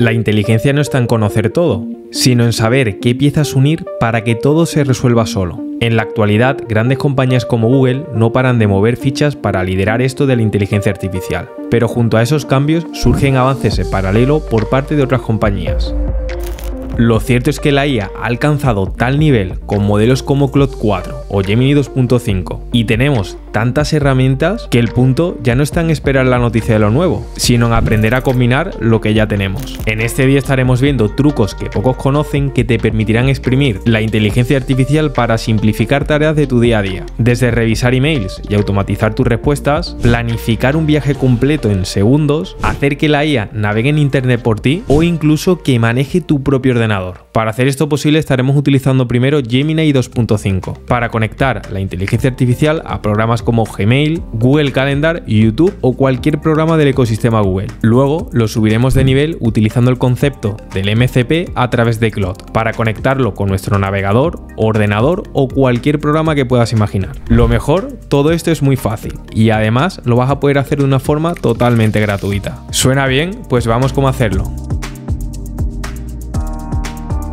La inteligencia no está en conocer todo, sino en saber qué piezas unir para que todo se resuelva solo. En la actualidad, grandes compañías como Google no paran de mover fichas para liderar esto de la inteligencia artificial, pero junto a esos cambios surgen avances en paralelo por parte de otras compañías. Lo cierto es que la IA ha alcanzado tal nivel con modelos como Cloud 4 o Gemini 2.5 y tenemos tantas herramientas que el punto ya no está en esperar la noticia de lo nuevo, sino en aprender a combinar lo que ya tenemos. En este vídeo estaremos viendo trucos que pocos conocen que te permitirán exprimir la inteligencia artificial para simplificar tareas de tu día a día, desde revisar emails y automatizar tus respuestas, planificar un viaje completo en segundos, hacer que la IA navegue en internet por ti o incluso que maneje tu propio ordenador para hacer esto posible estaremos utilizando primero Gemini 2.5 para conectar la inteligencia artificial a programas como Gmail, Google Calendar, YouTube o cualquier programa del ecosistema Google. Luego lo subiremos de nivel utilizando el concepto del MCP a través de Cloud para conectarlo con nuestro navegador, ordenador o cualquier programa que puedas imaginar. Lo mejor, todo esto es muy fácil y además lo vas a poder hacer de una forma totalmente gratuita. ¿Suena bien? Pues vamos cómo hacerlo.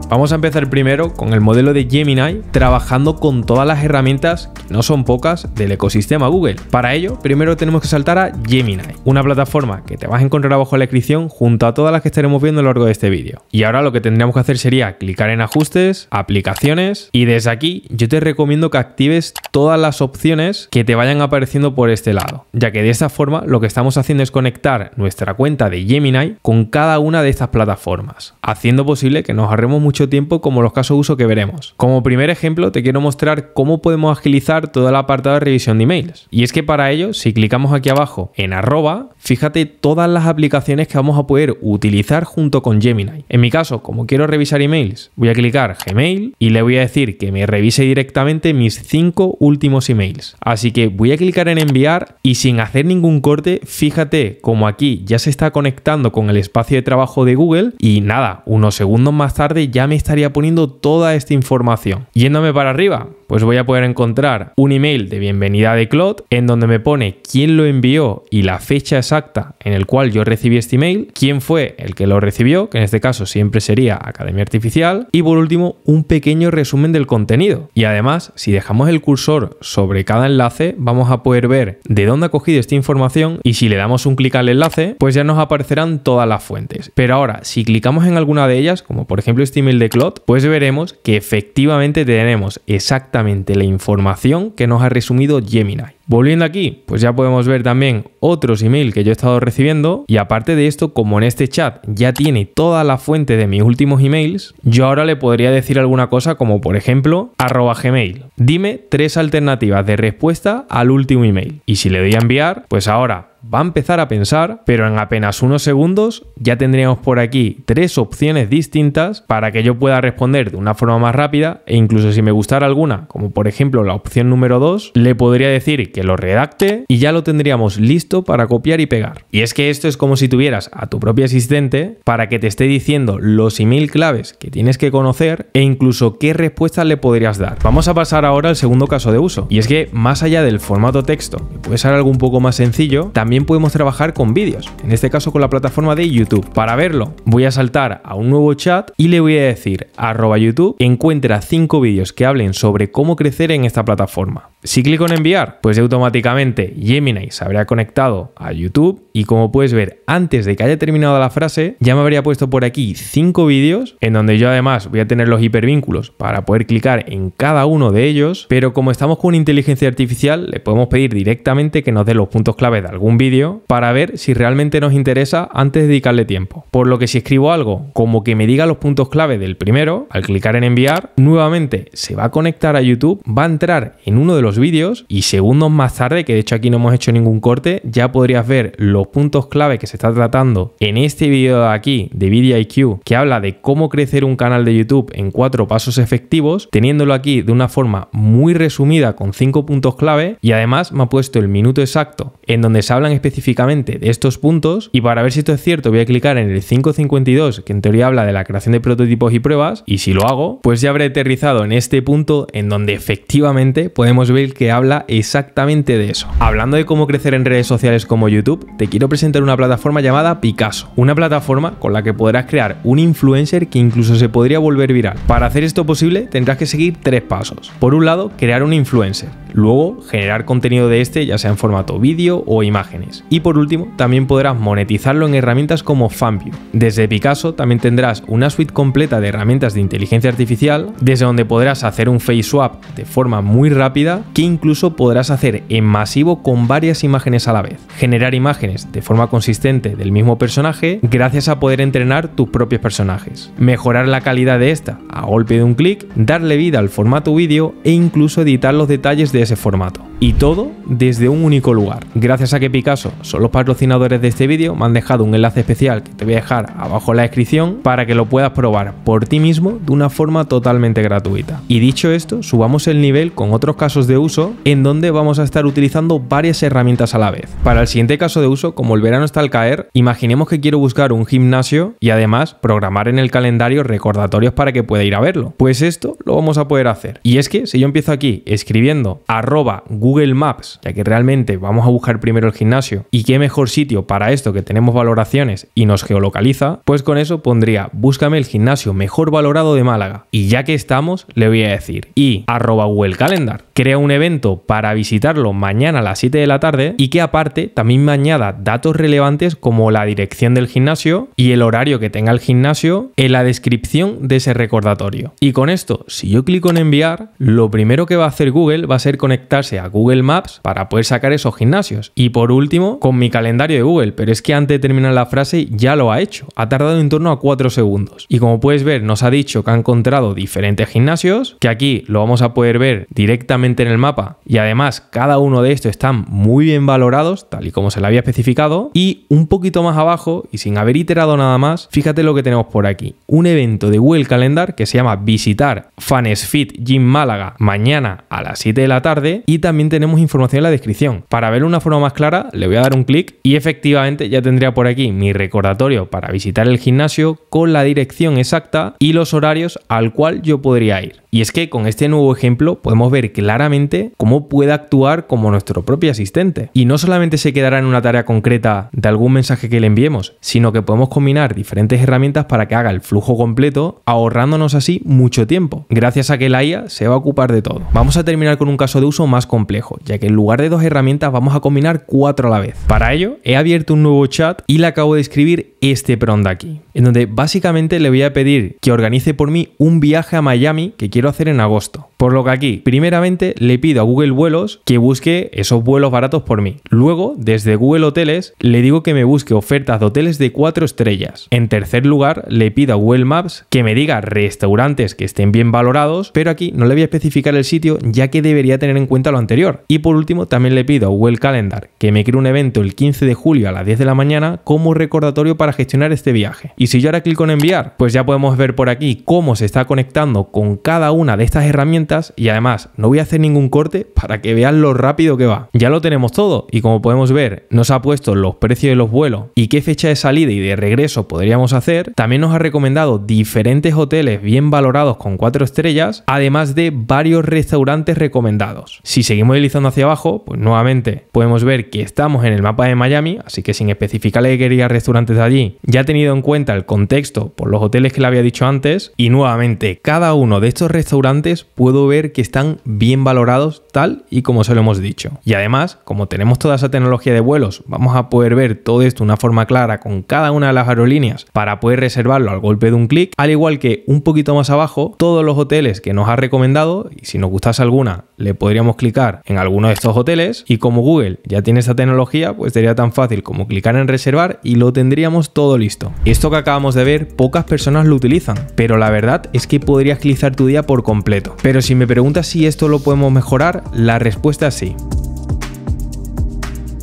Vamos a empezar primero con el modelo de Gemini, trabajando con todas las herramientas, no son pocas, del ecosistema Google. Para ello, primero tenemos que saltar a Gemini, una plataforma que te vas a encontrar abajo en la descripción junto a todas las que estaremos viendo a lo largo de este vídeo. Y ahora lo que tendríamos que hacer sería clicar en ajustes, aplicaciones y desde aquí yo te recomiendo que actives todas las opciones que te vayan apareciendo por este lado, ya que de esta forma lo que estamos haciendo es conectar nuestra cuenta de Gemini con cada una de estas plataformas, haciendo posible que nos ahorremos mucho tiempo como los casos de uso que veremos. Como primer ejemplo, te quiero mostrar cómo podemos agilizar todo el apartado de revisión de emails. Y es que para ello, si clicamos aquí abajo en arroba, fíjate todas las aplicaciones que vamos a poder utilizar junto con Gemini. En mi caso, como quiero revisar emails, voy a clicar Gmail y le voy a decir que me revise directamente mis cinco últimos emails. Así que voy a clicar en enviar y sin hacer ningún corte, fíjate como aquí ya se está conectando con el espacio de trabajo de Google y nada, unos segundos más tarde ya me estaría poniendo toda esta información. Yéndome para arriba, pues voy a poder encontrar un email de bienvenida de Claude en donde me pone quién lo envió y la fecha exacta en el cual yo recibí este email, quién fue el que lo recibió, que en este caso siempre sería Academia Artificial, y por último un pequeño resumen del contenido. Y además, si dejamos el cursor sobre cada enlace, vamos a poder ver de dónde ha cogido esta información y si le damos un clic al enlace, pues ya nos aparecerán todas las fuentes. Pero ahora, si clicamos en alguna de ellas, como por ejemplo este email de Cloud, pues veremos que efectivamente tenemos exactamente la información que nos ha resumido Gemini. Volviendo aquí, pues ya podemos ver también otros email que yo he estado recibiendo y aparte de esto, como en este chat ya tiene toda la fuente de mis últimos emails, yo ahora le podría decir alguna cosa como por ejemplo arroba gmail. Dime tres alternativas de respuesta al último email. Y si le doy a enviar, pues ahora va a empezar a pensar, pero en apenas unos segundos ya tendríamos por aquí tres opciones distintas para que yo pueda responder de una forma más rápida e incluso si me gustara alguna, como por ejemplo la opción número 2, le podría decir que lo redacte y ya lo tendríamos listo para copiar y pegar. Y es que esto es como si tuvieras a tu propio asistente para que te esté diciendo los email claves que tienes que conocer e incluso qué respuestas le podrías dar. Vamos a pasar ahora al segundo caso de uso. Y es que más allá del formato texto, que puede ser algo un poco más sencillo, también podemos trabajar con vídeos, en este caso con la plataforma de YouTube. Para verlo, voy a saltar a un nuevo chat y le voy a decir arroba YouTube, encuentra 5 vídeos que hablen sobre cómo crecer en esta plataforma. Si clico en enviar, pues automáticamente Gemini se habrá conectado a YouTube y como puedes ver, antes de que haya terminado la frase, ya me habría puesto por aquí cinco vídeos en donde yo además voy a tener los hipervínculos para poder clicar en cada uno de ellos, pero como estamos con inteligencia artificial, le podemos pedir directamente que nos dé los puntos clave de algún vídeo para ver si realmente nos interesa antes de dedicarle tiempo. Por lo que si escribo algo como que me diga los puntos clave del primero, al clicar en enviar, nuevamente se va a conectar a YouTube, va a entrar en uno de los vídeos y segundos más tarde, que de hecho aquí no hemos hecho ningún corte, ya podrías ver los puntos clave que se está tratando en este vídeo de aquí de VidIQ que habla de cómo crecer un canal de YouTube en cuatro pasos efectivos, teniéndolo aquí de una forma muy resumida con cinco puntos clave y además me ha puesto el minuto exacto en donde se hablan específicamente de estos puntos y para ver si esto es cierto voy a clicar en el 552 que en teoría habla de la creación de prototipos y pruebas y si lo hago pues ya habré aterrizado en este punto en donde efectivamente podemos ver que habla exactamente de eso. Hablando de cómo crecer en redes sociales como YouTube, te quiero presentar una plataforma llamada Picasso, una plataforma con la que podrás crear un influencer que incluso se podría volver viral. Para hacer esto posible tendrás que seguir tres pasos. Por un lado, crear un influencer. Luego, generar contenido de este ya sea en formato vídeo o imágenes. Y por último, también podrás monetizarlo en herramientas como FanView. Desde Picasso también tendrás una suite completa de herramientas de inteligencia artificial, desde donde podrás hacer un face swap de forma muy rápida que incluso podrás hacer en masivo con varias imágenes a la vez. Generar imágenes de forma consistente del mismo personaje gracias a poder entrenar tus propios personajes. Mejorar la calidad de esta a golpe de un clic, darle vida al formato vídeo e incluso editar los detalles de ese formato. Y todo desde un único lugar. Gracias a que Picasso son los patrocinadores de este vídeo, me han dejado un enlace especial que te voy a dejar abajo en la descripción para que lo puedas probar por ti mismo de una forma totalmente gratuita. Y dicho esto, subamos el nivel con otros casos de uso en donde vamos a estar utilizando varias herramientas a la vez. Para el siguiente caso de uso, como el verano está al caer, imaginemos que quiero buscar un gimnasio y además programar en el calendario recordatorios para que pueda ir a verlo. Pues esto lo vamos a poder hacer. Y es que si yo empiezo aquí escribiendo arroba Google Maps, ya que realmente vamos a buscar primero el gimnasio y qué mejor sitio para esto que tenemos valoraciones y nos geolocaliza, pues con eso pondría búscame el gimnasio mejor valorado de Málaga. Y ya que estamos, le voy a decir y arroba Google Calendar. Crea un evento para visitarlo mañana a las 7 de la tarde y que aparte también me añada datos relevantes como la dirección del gimnasio y el horario que tenga el gimnasio en la descripción de ese recordatorio. Y con esto, si yo clico en enviar, lo primero que va a hacer Google va a ser conectarse a Google Google Maps para poder sacar esos gimnasios. Y por último, con mi calendario de Google, pero es que antes de terminar la frase ya lo ha hecho. Ha tardado en torno a 4 segundos. Y como puedes ver, nos ha dicho que ha encontrado diferentes gimnasios, que aquí lo vamos a poder ver directamente en el mapa. Y además, cada uno de estos están muy bien valorados, tal y como se le había especificado. Y un poquito más abajo, y sin haber iterado nada más, fíjate lo que tenemos por aquí. Un evento de Google Calendar que se llama Visitar Fans Fit Gym Málaga mañana a las 7 de la tarde. Y también tenemos información en la descripción. Para verlo de una forma más clara, le voy a dar un clic y efectivamente ya tendría por aquí mi recordatorio para visitar el gimnasio con la dirección exacta y los horarios al cual yo podría ir. Y es que con este nuevo ejemplo podemos ver claramente cómo puede actuar como nuestro propio asistente. Y no solamente se quedará en una tarea concreta de algún mensaje que le enviemos, sino que podemos combinar diferentes herramientas para que haga el flujo completo, ahorrándonos así mucho tiempo, gracias a que la IA se va a ocupar de todo. Vamos a terminar con un caso de uso más completo ya que en lugar de dos herramientas vamos a combinar cuatro a la vez. Para ello, he abierto un nuevo chat y le acabo de escribir este prompt aquí en donde básicamente le voy a pedir que organice por mí un viaje a Miami que quiero hacer en agosto. Por lo que aquí, primeramente, le pido a Google Vuelos que busque esos vuelos baratos por mí. Luego, desde Google Hoteles, le digo que me busque ofertas de hoteles de 4 estrellas. En tercer lugar, le pido a Google Maps que me diga restaurantes que estén bien valorados, pero aquí no le voy a especificar el sitio ya que debería tener en cuenta lo anterior. Y por último, también le pido a Google Calendar que me cree un evento el 15 de julio a las 10 de la mañana como recordatorio para gestionar este viaje si yo ahora clic en enviar, pues ya podemos ver por aquí cómo se está conectando con cada una de estas herramientas y además no voy a hacer ningún corte para que vean lo rápido que va. Ya lo tenemos todo y como podemos ver nos ha puesto los precios de los vuelos y qué fecha de salida y de regreso podríamos hacer. También nos ha recomendado diferentes hoteles bien valorados con cuatro estrellas, además de varios restaurantes recomendados. Si seguimos deslizando hacia abajo, pues nuevamente podemos ver que estamos en el mapa de Miami, así que sin especificarle que quería restaurantes allí, ya ha tenido en cuenta el contexto por los hoteles que le había dicho antes. Y nuevamente, cada uno de estos restaurantes puedo ver que están bien valorados tal y como se lo hemos dicho. Y además, como tenemos toda esa tecnología de vuelos, vamos a poder ver todo esto de una forma clara con cada una de las aerolíneas para poder reservarlo al golpe de un clic. Al igual que un poquito más abajo, todos los hoteles que nos ha recomendado, y si nos gustase alguna, le podríamos clicar en alguno de estos hoteles. Y como Google ya tiene esta tecnología, pues sería tan fácil como clicar en reservar y lo tendríamos todo listo. Esto que acabamos de ver, pocas personas lo utilizan, pero la verdad es que podría utilizar tu día por completo. Pero si me preguntas si esto lo podemos mejorar, la respuesta es sí.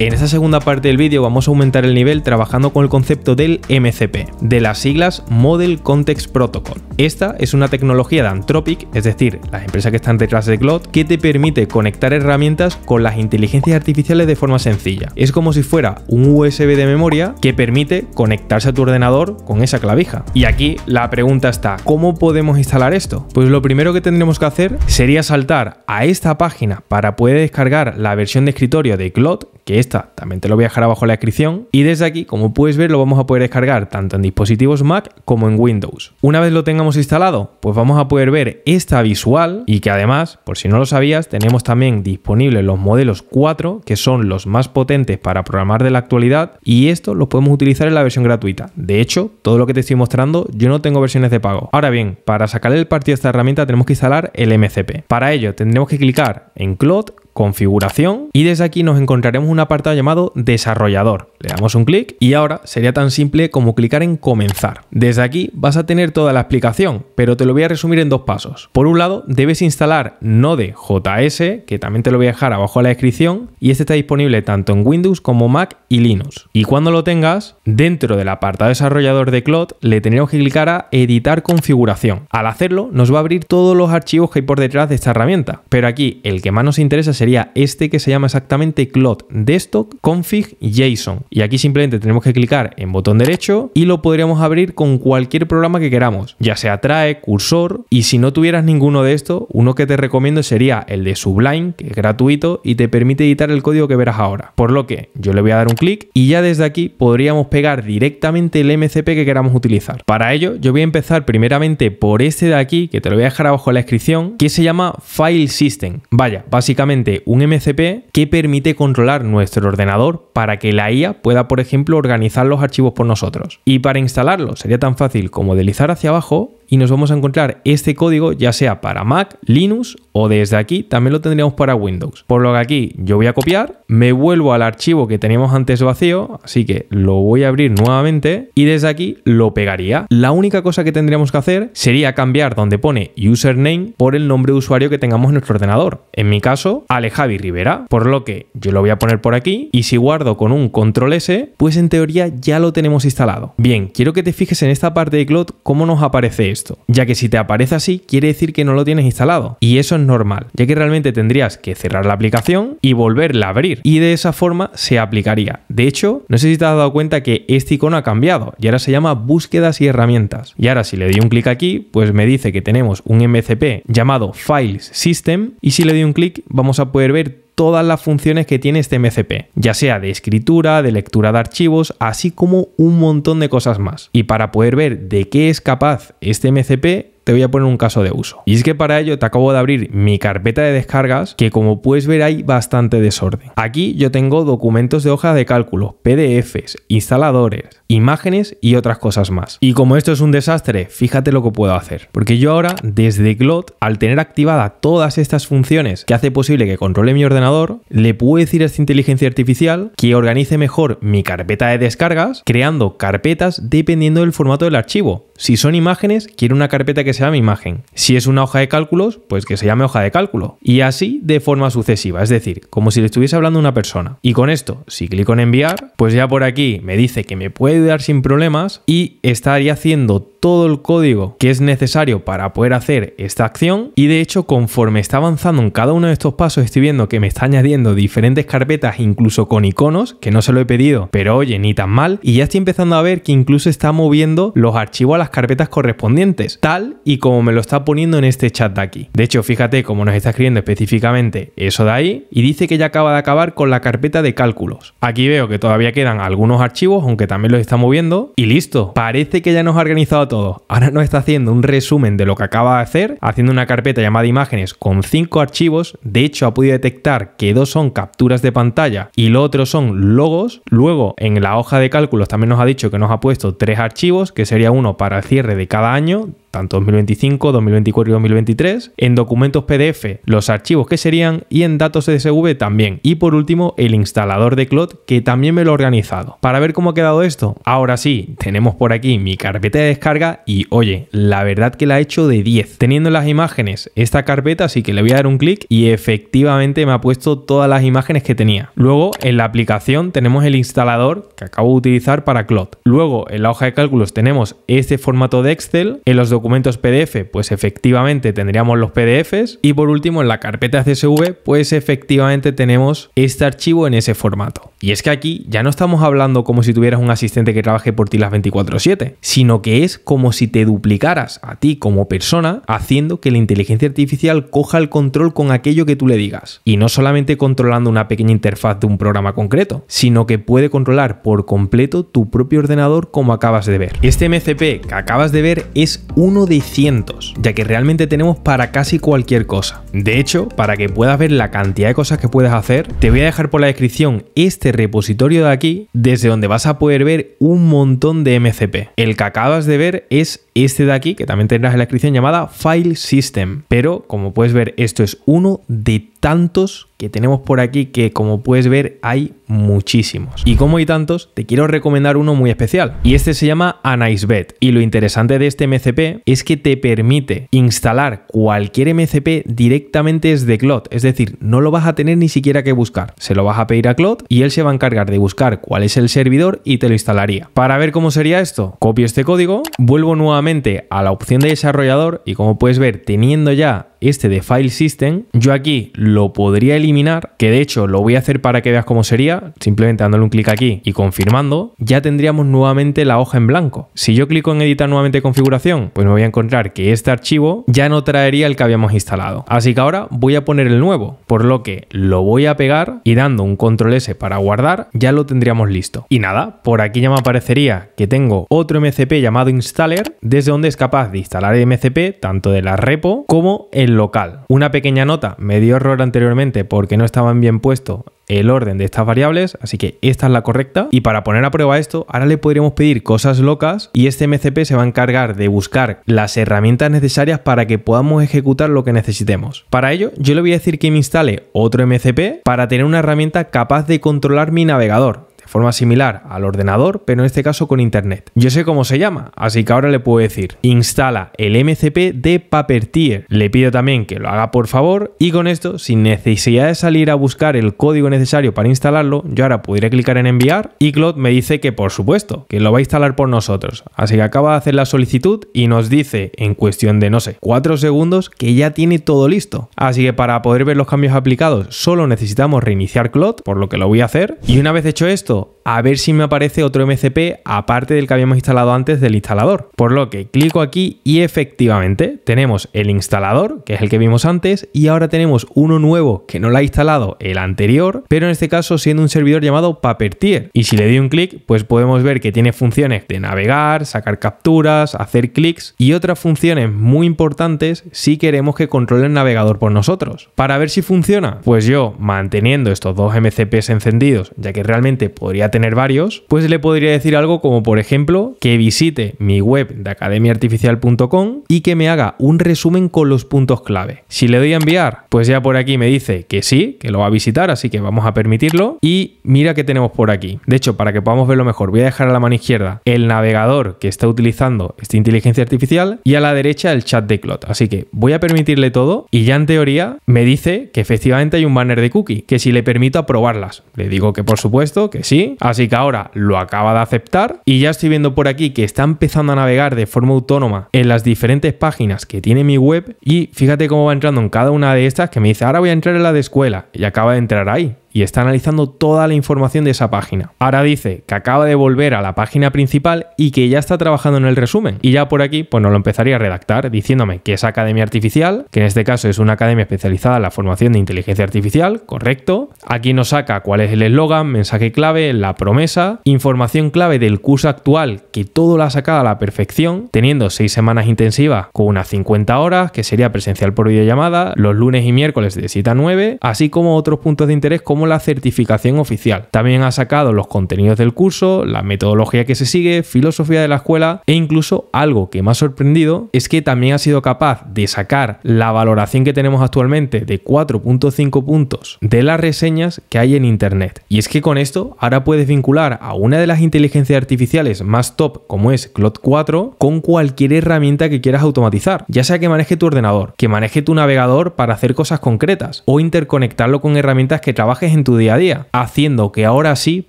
En esta segunda parte del vídeo vamos a aumentar el nivel trabajando con el concepto del MCP, de las siglas Model Context Protocol. Esta es una tecnología de Anthropic, es decir, las empresas que están detrás de Cloud, que te permite conectar herramientas con las inteligencias artificiales de forma sencilla. Es como si fuera un USB de memoria que permite conectarse a tu ordenador con esa clavija. Y aquí la pregunta está, ¿cómo podemos instalar esto? Pues lo primero que tendremos que hacer sería saltar a esta página para poder descargar la versión de escritorio de Cloud, que es también te lo voy a dejar abajo en la descripción. Y desde aquí, como puedes ver, lo vamos a poder descargar tanto en dispositivos Mac como en Windows. Una vez lo tengamos instalado, pues vamos a poder ver esta visual y que además, por si no lo sabías, tenemos también disponibles los modelos 4, que son los más potentes para programar de la actualidad y esto lo podemos utilizar en la versión gratuita. De hecho, todo lo que te estoy mostrando, yo no tengo versiones de pago. Ahora bien, para sacarle el partido a esta herramienta tenemos que instalar el MCP. Para ello, tendremos que clicar en Cloud configuración y desde aquí nos encontraremos un apartado llamado desarrollador. Le damos un clic y ahora sería tan simple como clicar en comenzar. Desde aquí vas a tener toda la explicación, pero te lo voy a resumir en dos pasos. Por un lado, debes instalar Node.js, que también te lo voy a dejar abajo en la descripción, y este está disponible tanto en Windows como Mac y Linux. Y cuando lo tengas, dentro del apartado desarrollador de Cloud, le tenemos que clicar a editar configuración. Al hacerlo, nos va a abrir todos los archivos que hay por detrás de esta herramienta, pero aquí el que más nos interesa es sería este que se llama exactamente clot desktop config json. Y aquí simplemente tenemos que clicar en botón derecho y lo podríamos abrir con cualquier programa que queramos, ya sea Trae, Cursor. Y si no tuvieras ninguno de estos, uno que te recomiendo sería el de Sublime, que es gratuito y te permite editar el código que verás ahora. Por lo que yo le voy a dar un clic y ya desde aquí podríamos pegar directamente el MCP que queramos utilizar. Para ello, yo voy a empezar primeramente por este de aquí, que te lo voy a dejar abajo en la descripción, que se llama File System. Vaya, básicamente un MCP que permite controlar nuestro ordenador para que la IA pueda, por ejemplo, organizar los archivos por nosotros. Y para instalarlo sería tan fácil como deslizar hacia abajo y nos vamos a encontrar este código ya sea para Mac, Linux o desde aquí también lo tendríamos para Windows. Por lo que aquí yo voy a copiar, me vuelvo al archivo que teníamos antes vacío, así que lo voy a abrir nuevamente y desde aquí lo pegaría. La única cosa que tendríamos que hacer sería cambiar donde pone username por el nombre de usuario que tengamos en nuestro ordenador. En mi caso, Alejavi Rivera, por lo que yo lo voy a poner por aquí y si guardo con un control S, pues en teoría ya lo tenemos instalado. Bien, quiero que te fijes en esta parte de Cloud cómo nos aparece esto, ya que si te aparece así quiere decir que no lo tienes instalado y eso es normal, ya que realmente tendrías que cerrar la aplicación y volverla a abrir y de esa forma se aplicaría. De hecho, no sé si te has dado cuenta que este icono ha cambiado y ahora se llama búsquedas y herramientas. Y ahora si le doy un clic aquí, pues me dice que tenemos un MCP llamado Files System y si le doy un clic vamos a poder ver todas las funciones que tiene este MCP, ya sea de escritura, de lectura de archivos, así como un montón de cosas más. Y para poder ver de qué es capaz este MCP, te voy a poner un caso de uso. Y es que para ello te acabo de abrir mi carpeta de descargas, que como puedes ver hay bastante desorden. Aquí yo tengo documentos de hoja de cálculo, PDFs, instaladores, imágenes y otras cosas más. Y como esto es un desastre, fíjate lo que puedo hacer. Porque yo ahora, desde Glot, al tener activada todas estas funciones que hace posible que controle mi ordenador, le puedo decir a esta inteligencia artificial que organice mejor mi carpeta de descargas, creando carpetas dependiendo del formato del archivo. Si son imágenes, quiero una carpeta que sea mi imagen. Si es una hoja de cálculos, pues que se llame hoja de cálculo. Y así de forma sucesiva, es decir, como si le estuviese hablando a una persona. Y con esto, si clico en enviar, pues ya por aquí me dice que me puede dar sin problemas y estaría haciendo todo el código que es necesario para poder hacer esta acción y de hecho conforme está avanzando en cada uno de estos pasos estoy viendo que me está añadiendo diferentes carpetas incluso con iconos que no se lo he pedido pero oye ni tan mal y ya estoy empezando a ver que incluso está moviendo los archivos a las carpetas correspondientes tal y como me lo está poniendo en este chat de aquí de hecho fíjate cómo nos está escribiendo específicamente eso de ahí y dice que ya acaba de acabar con la carpeta de cálculos aquí veo que todavía quedan algunos archivos aunque también los está moviendo y listo parece que ya nos ha organizado Ahora nos está haciendo un resumen de lo que acaba de hacer, haciendo una carpeta llamada imágenes con cinco archivos. De hecho, ha podido detectar que dos son capturas de pantalla y lo otro son logos. Luego, en la hoja de cálculos también nos ha dicho que nos ha puesto tres archivos, que sería uno para el cierre de cada año, tanto 2025, 2024 y 2023, en documentos PDF los archivos que serían y en datos CSV también. Y por último, el instalador de Cloud que también me lo he organizado. Para ver cómo ha quedado esto, ahora sí, tenemos por aquí mi carpeta de descarga y oye, la verdad que la he hecho de 10. Teniendo las imágenes esta carpeta, así que le voy a dar un clic y efectivamente me ha puesto todas las imágenes que tenía. Luego en la aplicación tenemos el instalador que acabo de utilizar para Cloud. Luego en la hoja de cálculos tenemos este formato de Excel, en los documentos PDF, pues efectivamente tendríamos los PDFs. Y por último, en la carpeta CSV, pues efectivamente tenemos este archivo en ese formato. Y es que aquí ya no estamos hablando como si tuvieras un asistente que trabaje por ti las 24/7, sino que es como si te duplicaras a ti como persona, haciendo que la inteligencia artificial coja el control con aquello que tú le digas. Y no solamente controlando una pequeña interfaz de un programa concreto, sino que puede controlar por completo tu propio ordenador como acabas de ver. Este MCP que acabas de ver es un de cientos, ya que realmente tenemos para casi cualquier cosa. De hecho, para que puedas ver la cantidad de cosas que puedes hacer, te voy a dejar por la descripción este repositorio de aquí, desde donde vas a poder ver un montón de MCP. El que acabas de ver es este de aquí, que también tendrás en la descripción llamada File System. Pero, como puedes ver, esto es uno de tantos que tenemos por aquí que como puedes ver hay muchísimos. Y como hay tantos, te quiero recomendar uno muy especial. Y este se llama AniceBet. Y lo interesante de este MCP es que te permite instalar cualquier MCP directamente desde Cloud. Es decir, no lo vas a tener ni siquiera que buscar. Se lo vas a pedir a Cloud y él se va a encargar de buscar cuál es el servidor y te lo instalaría. Para ver cómo sería esto, copio este código, vuelvo nuevamente a la opción de desarrollador y como puedes ver, teniendo ya este de File System, yo aquí lo podría eliminar, que de hecho lo voy a hacer para que veas cómo sería, simplemente dándole un clic aquí y confirmando, ya tendríamos nuevamente la hoja en blanco. Si yo clico en editar nuevamente configuración, pues me voy a encontrar que este archivo ya no traería el que habíamos instalado. Así que ahora voy a poner el nuevo, por lo que lo voy a pegar y dando un control S para guardar, ya lo tendríamos listo. Y nada, por aquí ya me aparecería que tengo otro MCP llamado installer, desde donde es capaz de instalar el MCP tanto de la repo como el local. Una pequeña nota, me dio error anteriormente porque no estaban bien puesto el orden de estas variables, así que esta es la correcta. Y para poner a prueba esto, ahora le podríamos pedir cosas locas y este MCP se va a encargar de buscar las herramientas necesarias para que podamos ejecutar lo que necesitemos. Para ello, yo le voy a decir que me instale otro MCP para tener una herramienta capaz de controlar mi navegador de forma similar al ordenador, pero en este caso con Internet. Yo sé cómo se llama, así que ahora le puedo decir, instala el MCP de Papertier. Le pido también que lo haga por favor y con esto, sin necesidad de salir a buscar el código necesario para instalarlo, yo ahora podría clicar en enviar y Cloud me dice que por supuesto, que lo va a instalar por nosotros. Así que acaba de hacer la solicitud y nos dice en cuestión de, no sé, 4 segundos que ya tiene todo listo. Así que para poder ver los cambios aplicados solo necesitamos reiniciar Cloud, por lo que lo voy a hacer. Y una vez hecho esto, a ver si me aparece otro MCP aparte del que habíamos instalado antes del instalador. Por lo que clico aquí y efectivamente tenemos el instalador, que es el que vimos antes, y ahora tenemos uno nuevo que no lo ha instalado el anterior, pero en este caso siendo un servidor llamado Papertier. Y si le doy un clic, pues podemos ver que tiene funciones de navegar, sacar capturas, hacer clics y otras funciones muy importantes si queremos que controle el navegador por nosotros. Para ver si funciona, pues yo manteniendo estos dos MCPs encendidos, ya que realmente podría tener varios, pues le podría decir algo como por ejemplo que visite mi web de academiaartificial.com y que me haga un resumen con los puntos clave. Si le doy a enviar, pues ya por aquí me dice que sí, que lo va a visitar, así que vamos a permitirlo. Y mira que tenemos por aquí. De hecho, para que podamos verlo mejor, voy a dejar a la mano izquierda el navegador que está utilizando esta inteligencia artificial y a la derecha el chat de Clot. Así que voy a permitirle todo y ya en teoría me dice que efectivamente hay un banner de cookie, que si le permito aprobarlas. Le digo que por supuesto, que sí así que ahora lo acaba de aceptar y ya estoy viendo por aquí que está empezando a navegar de forma autónoma en las diferentes páginas que tiene mi web y fíjate cómo va entrando en cada una de estas que me dice, ahora voy a entrar en la de escuela y acaba de entrar ahí y está analizando toda la información de esa página. Ahora dice que acaba de volver a la página principal y que ya está trabajando en el resumen. Y ya por aquí, pues nos lo empezaría a redactar diciéndome que es academia artificial, que en este caso es una academia especializada en la formación de inteligencia artificial, correcto. Aquí nos saca cuál es el eslogan, mensaje clave, la promesa, información clave del curso actual, que todo lo ha sacado a la perfección, teniendo seis semanas intensivas con unas 50 horas, que sería presencial por videollamada, los lunes y miércoles de 7 a 9, así como otros puntos de interés como la certificación oficial. También ha sacado los contenidos del curso, la metodología que se sigue, filosofía de la escuela e incluso algo que me ha sorprendido es que también ha sido capaz de sacar la valoración que tenemos actualmente de 4.5 puntos de las reseñas que hay en Internet. Y es que con esto ahora puedes vincular a una de las inteligencias artificiales más top como es Cloud 4 con cualquier herramienta que quieras automatizar, ya sea que maneje tu ordenador, que maneje tu navegador para hacer cosas concretas o interconectarlo con herramientas que trabajes en tu día a día, haciendo que ahora sí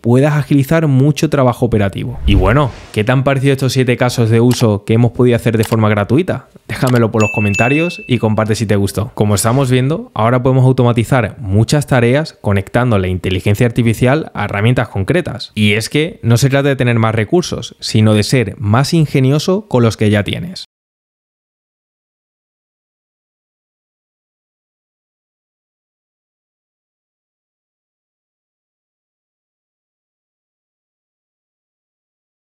puedas agilizar mucho trabajo operativo. Y bueno, ¿qué te han parecido estos 7 casos de uso que hemos podido hacer de forma gratuita? Déjamelo por los comentarios y comparte si te gustó. Como estamos viendo, ahora podemos automatizar muchas tareas conectando la inteligencia artificial a herramientas concretas. Y es que no se trata de tener más recursos, sino de ser más ingenioso con los que ya tienes.